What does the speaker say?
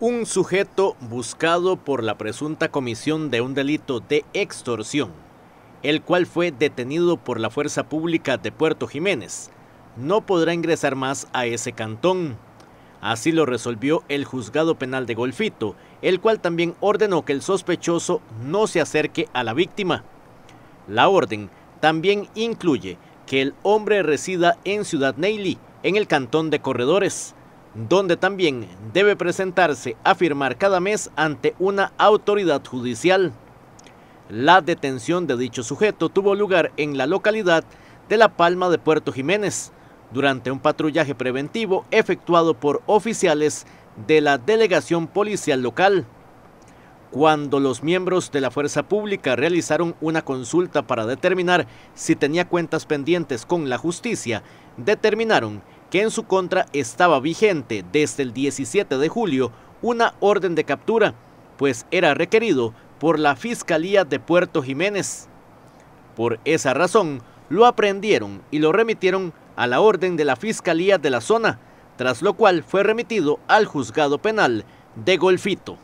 Un sujeto buscado por la presunta comisión de un delito de extorsión, el cual fue detenido por la Fuerza Pública de Puerto Jiménez, no podrá ingresar más a ese cantón. Así lo resolvió el juzgado penal de Golfito, el cual también ordenó que el sospechoso no se acerque a la víctima. La orden también incluye que el hombre resida en Ciudad Neily, en el cantón de Corredores, donde también debe presentarse a firmar cada mes ante una autoridad judicial. La detención de dicho sujeto tuvo lugar en la localidad de La Palma de Puerto Jiménez, durante un patrullaje preventivo efectuado por oficiales de la delegación policial local. Cuando los miembros de la fuerza pública realizaron una consulta para determinar si tenía cuentas pendientes con la justicia, determinaron que en su contra estaba vigente desde el 17 de julio una orden de captura, pues era requerido por la Fiscalía de Puerto Jiménez. Por esa razón, lo aprendieron y lo remitieron a la orden de la Fiscalía de la zona, tras lo cual fue remitido al juzgado penal de Golfito.